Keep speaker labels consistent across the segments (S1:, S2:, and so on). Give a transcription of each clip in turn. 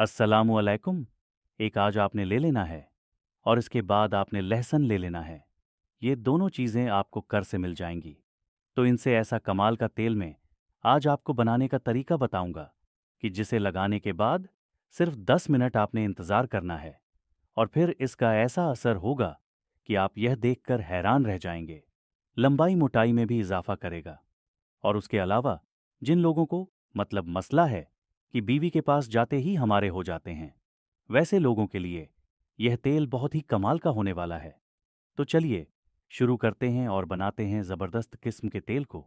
S1: असलकुम एक आज आपने ले लेना है और इसके बाद आपने लहसन ले लेना है ये दोनों चीज़ें आपको कर से मिल जाएंगी तो इनसे ऐसा कमाल का तेल में आज आपको बनाने का तरीका बताऊंगा कि जिसे लगाने के बाद सिर्फ दस मिनट आपने इंतज़ार करना है और फिर इसका ऐसा असर होगा कि आप यह देखकर हैरान रह जाएंगे लंबाई मोटाई में भी इजाफा करेगा और उसके अलावा जिन लोगों को मतलब मसला है कि बीवी के पास जाते ही हमारे हो जाते हैं वैसे लोगों के लिए यह तेल बहुत ही कमाल का होने वाला है तो चलिए शुरू करते हैं और बनाते हैं ज़बरदस्त किस्म के तेल को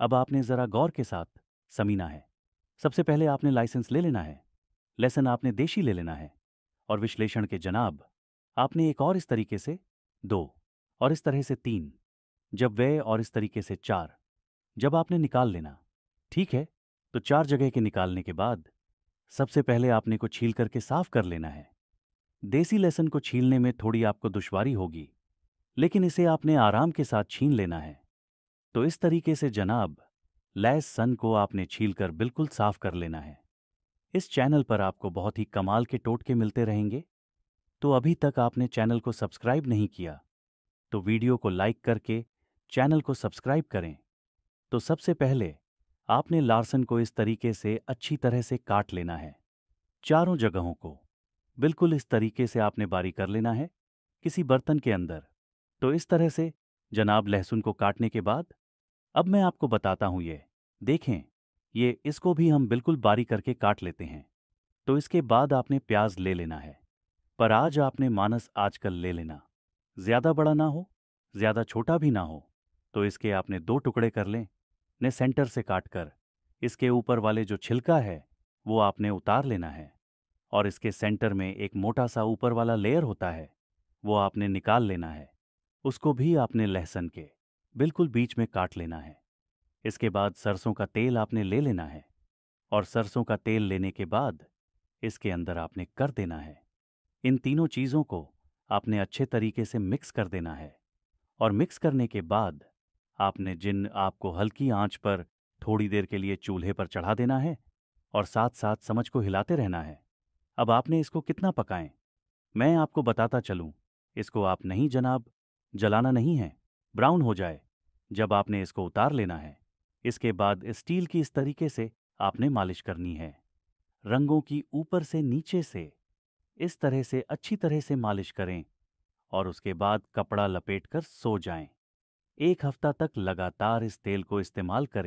S1: अब आपने ज़रा गौर के साथ समीना है सबसे पहले आपने लाइसेंस ले लेना है लेसन आपने देशी ले लेना है और विश्लेषण के जनाब आपने एक और इस तरीके से दो और इस तरह से तीन जब वे और इस तरीके से चार जब आपने निकाल लेना ठीक है तो चार जगह के निकालने के बाद सबसे पहले आपने को छील करके साफ कर लेना है देसी लहसुन को छीलने में थोड़ी आपको दुश्वारी होगी लेकिन इसे आपने आराम के साथ छीन लेना है तो इस तरीके से जनाब लैस सन को आपने छील कर बिल्कुल साफ कर लेना है इस चैनल पर आपको बहुत ही कमाल के टोटके मिलते रहेंगे तो अभी तक आपने चैनल को सब्सक्राइब नहीं किया तो वीडियो को लाइक करके चैनल को सब्सक्राइब करें तो सबसे पहले आपने लार्सन को इस तरीके से अच्छी तरह से काट लेना है चारों जगहों को बिल्कुल इस तरीके से आपने बारी कर लेना है किसी बर्तन के अंदर तो इस तरह से जनाब लहसुन को काटने के बाद अब मैं आपको बताता हूं ये देखें ये इसको भी हम बिल्कुल बारी करके काट लेते हैं तो इसके बाद आपने प्याज ले लेना है पर आज आपने मानस आजकल ले लेना ज़्यादा बड़ा ना हो ज़्यादा छोटा भी ना हो तो इसके आपने दो टुकड़े कर लें ने सेंटर से काटकर इसके ऊपर वाले जो छिलका है वो आपने उतार लेना है और इसके सेंटर में एक मोटा सा ऊपर वाला लेयर होता है वो आपने निकाल लेना है उसको भी आपने लहसन के बिल्कुल बीच में काट लेना है इसके बाद सरसों का तेल आपने ले लेना है और सरसों का तेल लेने के बाद इसके अंदर आपने कर देना है इन तीनों चीज़ों को आपने अच्छे तरीके से मिक्स कर देना है और मिक्स करने के बाद आपने जिन आपको हल्की आंच पर थोड़ी देर के लिए चूल्हे पर चढ़ा देना है और साथ साथ समझ को हिलाते रहना है अब आपने इसको कितना पकाएं मैं आपको बताता चलूं इसको आप नहीं जनाब जलाना नहीं है ब्राउन हो जाए जब आपने इसको उतार लेना है इसके बाद स्टील की इस तरीके से आपने मालिश करनी है रंगों की ऊपर से नीचे से इस तरह से अच्छी तरह से मालिश करें और उसके बाद कपड़ा लपेट कर सो जाएं। एक हफ्ता तक लगातार इस तेल को इस्तेमाल करें